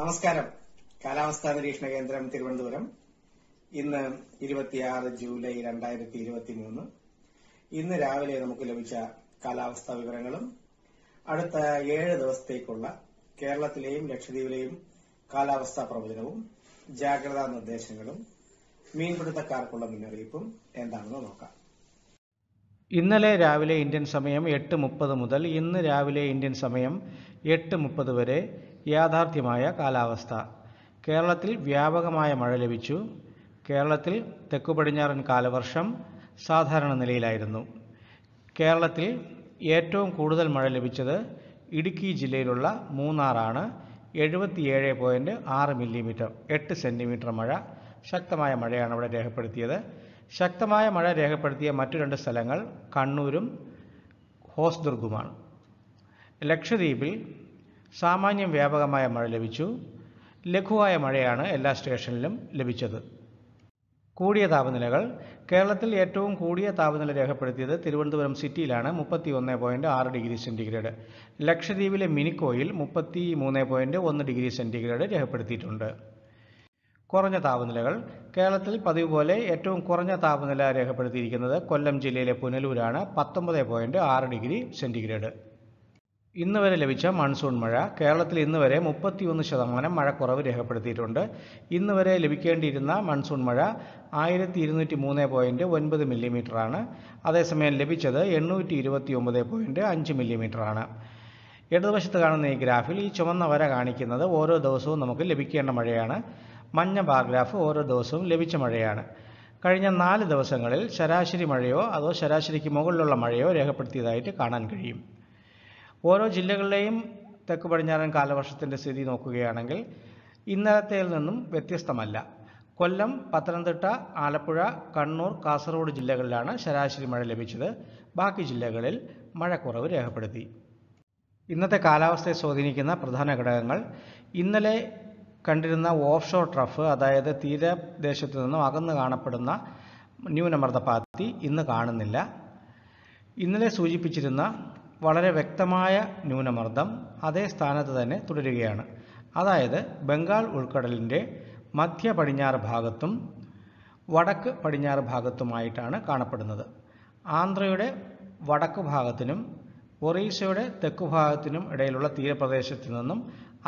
നമസ്കാരം കാലാവസ്ഥാ നിരീക്ഷണ കേന്ദ്രം തിരുവനന്തപുരം ഇന്ന് ഇരുപത്തിയാറ് ജൂലൈ രണ്ടായിരത്തി മൂന്ന് ഇന്ന് രാവിലെ നമുക്ക് ലഭിച്ച കാലാവസ്ഥാ വിവരങ്ങളും അടുത്ത ഏഴ് ദിവസത്തേക്കുള്ള കേരളത്തിലെയും ലക്ഷദ്വീപിലെയും കാലാവസ്ഥാ പ്രവചനവും ജാഗ്രതാ നിർദ്ദേശങ്ങളും മീൻപിടുത്തക്കാർക്കുള്ള മുന്നറിയിപ്പും എന്താണെന്ന് നോക്കാം ഇന്നലെ രാവിലെ ഇന്ത്യൻ സമയം എട്ട് മുപ്പത് മുതൽ ഇന്ന് രാവിലെ ഇന്ത്യൻ സമയം എട്ട് മുപ്പത് വരെ യാഥാർത്ഥ്യമായ കാലാവസ്ഥ കേരളത്തിൽ വ്യാപകമായ മഴ ലഭിച്ചു കേരളത്തിൽ തെക്കു പടിഞ്ഞാറൻ കാലവർഷം സാധാരണ നിലയിലായിരുന്നു കേരളത്തിൽ ഏറ്റവും കൂടുതൽ മഴ ലഭിച്ചത് ഇടുക്കി ജില്ലയിലുള്ള മൂന്നാറാണ് എഴുപത്തിയേഴ് പോയിൻറ്റ് ആറ് മില്ലിമീറ്റർ എട്ട് സെൻറ്റിമീറ്റർ മഴ ശക്തമായ മഴയാണ് അവിടെ രേഖപ്പെടുത്തിയത് ശക്തമായ മഴ രേഖപ്പെടുത്തിയ മറ്റു രണ്ട് സ്ഥലങ്ങൾ കണ്ണൂരും ഹോസ്ദുർഗുമാണ് ലക്ഷദ്വീപിൽ സാമാന്യം വ്യാപകമായ മഴ ലഭിച്ചു ലഘുവായ മഴയാണ് എല്ലാ സ്റ്റേഷനിലും ലഭിച്ചത് കൂടിയ താപനിലകൾ കേരളത്തിൽ ഏറ്റവും കൂടിയ താപനില രേഖപ്പെടുത്തിയത് തിരുവനന്തപുരം സിറ്റിയിലാണ് മുപ്പത്തി ഒന്ന് പോയിന്റ് ആറ് ഡിഗ്രി സെൻറ്റിഗ്രേഡ് ലക്ഷദ്വീപിലെ മിനിക്കോയിൽ മുപ്പത്തി മൂന്ന് പോയിന്റ് ഒന്ന് ഡിഗ്രി സെൻറ്റിഗ്രേഡ് രേഖപ്പെടുത്തിയിട്ടുണ്ട് കുറഞ്ഞ താപനിലകൾ കേരളത്തിൽ പതിവ് പോലെ ഏറ്റവും കുറഞ്ഞ താപനില രേഖപ്പെടുത്തിയിരിക്കുന്നത് കൊല്ലം ജില്ലയിലെ പുനലൂരാണ് പത്തൊമ്പത് പോയിന്റ് ആറ് ഡിഗ്രി സെന്റിഗ്രേഡ് ഇന്ന് വരെ ലഭിച്ച മൺസൂൺ മഴ കേരളത്തിൽ ഇന്ന് വരെ മുപ്പത്തിയൊന്ന് ശതമാനം മഴക്കുറവ് രേഖപ്പെടുത്തിയിട്ടുണ്ട് ഇന്ന് വരെ ലഭിക്കേണ്ടിയിരുന്ന മൺസൂൺ മഴ ആയിരത്തി ഇരുന്നൂറ്റി മൂന്ന് പോയിന്റ് ഒൻപത് മില്ലിമീറ്ററാണ് അതേസമയം ലഭിച്ചത് എണ്ണൂറ്റി ഇരുപത്തി ഒമ്പത് പോയിന്റ് അഞ്ച് മില്ലിമീറ്ററാണ് ഇടതുവശത്ത് കാണുന്ന ഈ ഗ്രാഫിൽ ഈ ചുമന്ന വര കാണിക്കുന്നത് ഓരോ ദിവസവും നമുക്ക് ലഭിക്കേണ്ട മഴയാണ് മഞ്ഞ ബാഗ്രാഫ് ഓരോ ദിവസവും ലഭിച്ച മഴയാണ് കഴിഞ്ഞ നാല് ദിവസങ്ങളിൽ ശരാശരി മഴയോ അതോ ശരാശരിക്ക് മുകളിലുള്ള മഴയോ രേഖപ്പെടുത്തിയതായിട്ട് കാണാൻ കഴിയും ഓരോ ജില്ലകളിലെയും തെക്ക് പടിഞ്ഞാറൻ കാലവർഷത്തിൻ്റെ സ്ഥിതി നോക്കുകയാണെങ്കിൽ ഇന്നലത്തേൽ നിന്നും വ്യത്യസ്തമല്ല കൊല്ലം പത്തനംതിട്ട ആലപ്പുഴ കണ്ണൂർ കാസർഗോഡ് ജില്ലകളിലാണ് ശരാശരി മഴ ലഭിച്ചത് ബാക്കി ജില്ലകളിൽ മഴക്കുറവ് രേഖപ്പെടുത്തി ഇന്നത്തെ കാലാവസ്ഥയെ സ്വാധീനിക്കുന്ന പ്രധാന ഘടകങ്ങൾ ഇന്നലെ കണ്ടിരുന്ന ഓഫ് ഷോർ ട്രഫ് അതായത് തീരദേശത്തു നിന്നും അകന്ന് കാണപ്പെടുന്ന പാത്തി ഇന്ന് കാണുന്നില്ല ഇന്നലെ സൂചിപ്പിച്ചിരുന്ന വളരെ വ്യക്തമായ ന്യൂനമർദ്ദം അതേ സ്ഥാനത്ത് തന്നെ തുടരുകയാണ് അതായത് ബംഗാൾ ഉൾക്കടലിൻ്റെ മധ്യ പടിഞ്ഞാറ് ഭാഗത്തും വടക്ക് പടിഞ്ഞാറ് ഭാഗത്തുമായിട്ടാണ് കാണപ്പെടുന്നത് ആന്ധ്രയുടെ വടക്ക് ഭാഗത്തിനും ഒറീസയുടെ തെക്ക് ഭാഗത്തിനും ഇടയിലുള്ള തീരപ്രദേശത്തു നിന്നും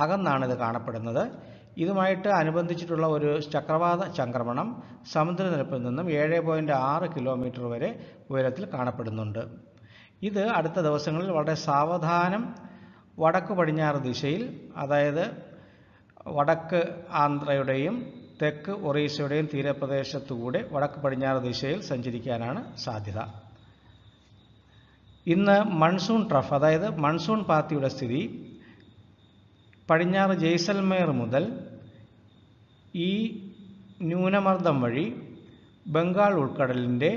അകന്നാണ് ഇത് കാണപ്പെടുന്നത് ഇതുമായിട്ട് അനുബന്ധിച്ചിട്ടുള്ള ഒരു ചക്രവാത സംക്രമണം സമുദ്രനിരപ്പിൽ നിന്നും ഏഴ് പോയിൻറ്റ് ആറ് കിലോമീറ്റർ വരെ ഉയരത്തിൽ കാണപ്പെടുന്നുണ്ട് ഇത് അടുത്ത ദിവസങ്ങളിൽ വളരെ സാവധാനം വടക്ക് പടിഞ്ഞാറ് ദിശയിൽ അതായത് വടക്ക് ആന്ധ്രയുടെയും തെക്ക് ഒറീസയുടെയും തീരപ്രദേശത്തുകൂടെ വടക്ക് പടിഞ്ഞാറ് ദിശയിൽ സഞ്ചരിക്കാനാണ് സാധ്യത ഇന്ന് മൺസൂൺ ട്രഫ് അതായത് മൺസൂൺ പാത്തിയുടെ സ്ഥിതി പടിഞ്ഞാറ് ജയ്സൽമേർ മുതൽ ഈ ന്യൂനമർദ്ദം വഴി ബംഗാൾ ഉൾക്കടലിൻ്റെ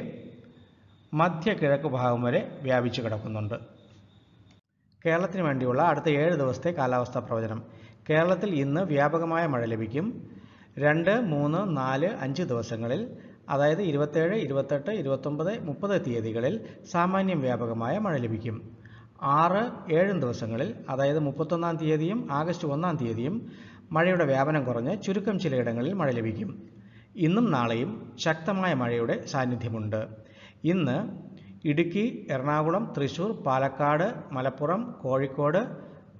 മധ്യകിഴക്ക് ഭാഗം വരെ വ്യാപിച്ചു കിടക്കുന്നുണ്ട് കേരളത്തിന് വേണ്ടിയുള്ള അടുത്ത ഏഴ് ദിവസത്തെ കാലാവസ്ഥാ പ്രവചനം കേരളത്തിൽ ഇന്ന് വ്യാപകമായ മഴ ലഭിക്കും രണ്ട് മൂന്ന് നാല് അഞ്ച് ദിവസങ്ങളിൽ അതായത് ഇരുപത്തേഴ് ഇരുപത്തെട്ട് ഇരുപത്തൊമ്പത് മുപ്പത് തീയതികളിൽ സാമാന്യം വ്യാപകമായ മഴ ലഭിക്കും ആറ് ഏഴും ദിവസങ്ങളിൽ അതായത് മുപ്പത്തൊന്നാം തീയതിയും ആഗസ്റ്റ് ഒന്നാം തീയതിയും മഴയുടെ വ്യാപനം കുറഞ്ഞ് ചുരുക്കം ചിലയിടങ്ങളിൽ മഴ ലഭിക്കും ഇന്നും നാളെയും ശക്തമായ മഴയുടെ സാന്നിധ്യമുണ്ട് ഇന്ന് ഇടുക്കി എറണാകുളം തൃശൂർ പാലക്കാട് മലപ്പുറം കോഴിക്കോട്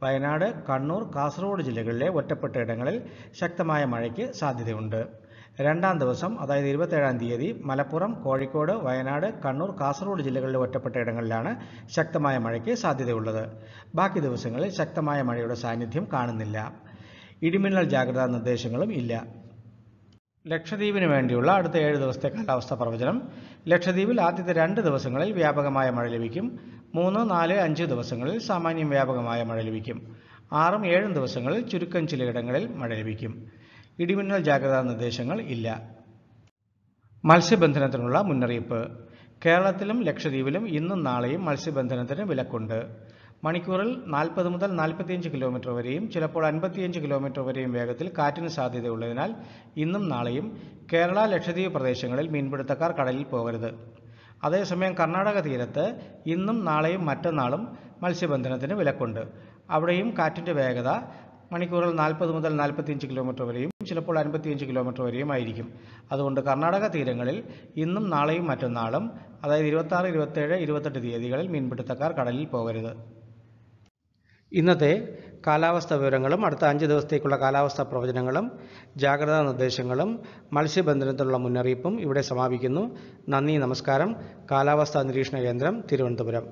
വയനാട് കണ്ണൂർ കാസർഗോഡ് ജില്ലകളിലെ ഒറ്റപ്പെട്ട ഇടങ്ങളിൽ ശക്തമായ മഴയ്ക്ക് സാധ്യതയുണ്ട് രണ്ടാം ദിവസം അതായത് ഇരുപത്തേഴാം തീയതി മലപ്പുറം കോഴിക്കോട് വയനാട് കണ്ണൂർ കാസർഗോഡ് ജില്ലകളിലെ ഒറ്റപ്പെട്ട ഇടങ്ങളിലാണ് ശക്തമായ മഴയ്ക്ക് സാധ്യതയുള്ളത് ബാക്കി ദിവസങ്ങളിൽ ശക്തമായ മഴയുടെ സാന്നിധ്യം കാണുന്നില്ല ഇടിമിന്നൽ ജാഗ്രതാ നിർദ്ദേശങ്ങളും ഇല്ല ലക്ഷദ്വീപിന് വേണ്ടിയുള്ള അടുത്ത ഏഴ് ദിവസത്തെ കാലാവസ്ഥ പ്രവചനം ലക്ഷദ്വീപിൽ ആദ്യത്തെ രണ്ട് ദിവസങ്ങളിൽ വ്യാപകമായ മഴ ലഭിക്കും മൂന്ന് നാല് അഞ്ച് ദിവസങ്ങളിൽ സാമാന്യം വ്യാപകമായ മഴ ലഭിക്കും ആറും ഏഴും ദിവസങ്ങളിൽ ചുരുക്കം ചിലയിടങ്ങളിൽ മഴ ലഭിക്കും ഇടിമിന്നൽ ജാഗ്രതാ നിർദ്ദേശങ്ങൾ ഇല്ല മത്സ്യബന്ധനത്തിനുള്ള മുന്നറിയിപ്പ് കേരളത്തിലും ലക്ഷദ്വീപിലും ഇന്നും നാളെയും മത്സ്യബന്ധനത്തിന് വിലക്കുണ്ട് മണിക്കൂറിൽ നാൽപ്പത് മുതൽ നാൽപ്പത്തിയഞ്ച് കിലോമീറ്റർ വരെയും ചിലപ്പോൾ അൻപത്തിയഞ്ച് കിലോമീറ്റർ വരെയും വേഗത്തിൽ കാറ്റിന് സാധ്യതയുള്ളതിനാൽ ഇന്നും നാളെയും കേരള ലക്ഷദ്വീപ് പ്രദേശങ്ങളിൽ മീൻപിടുത്തക്കാർ കടലിൽ പോകരുത് അതേസമയം കർണാടക തീരത്ത് ഇന്നും നാളെയും മറ്റന്നാളും മത്സ്യബന്ധനത്തിന് വിലക്കുണ്ട് അവിടെയും കാറ്റിൻ്റെ വേഗത മണിക്കൂറിൽ നാൽപ്പത് മുതൽ നാൽപ്പത്തിയഞ്ച് കിലോമീറ്റർ വരെയും ചിലപ്പോൾ അൻപത്തിയഞ്ച് കിലോമീറ്റർ വരെയും ആയിരിക്കും അതുകൊണ്ട് കർണാടക തീരങ്ങളിൽ ഇന്നും നാളെയും മറ്റന്നാളും അതായത് ഇരുപത്തി ഇരുപത്തേഴ് ഇരുപത്തെട്ട് തീയതികളിൽ മീൻപിടുത്തക്കാർ കടലിൽ പോകരുത് ഇന്നത്തെ കാലാവസ്ഥ വിവരങ്ങളും അടുത്ത അഞ്ച് ദിവസത്തേക്കുള്ള കാലാവസ്ഥ പ്രവചനങ്ങളും ജാഗ്രതാ നിർദ്ദേശങ്ങളും മത്സ്യബന്ധനത്തിനുള്ള മുന്നറിയിപ്പും ഇവിടെ സമാപിക്കുന്നു നന്ദി നമസ്കാരം കാലാവസ്ഥാ നിരീക്ഷണ കേന്ദ്രം തിരുവനന്തപുരം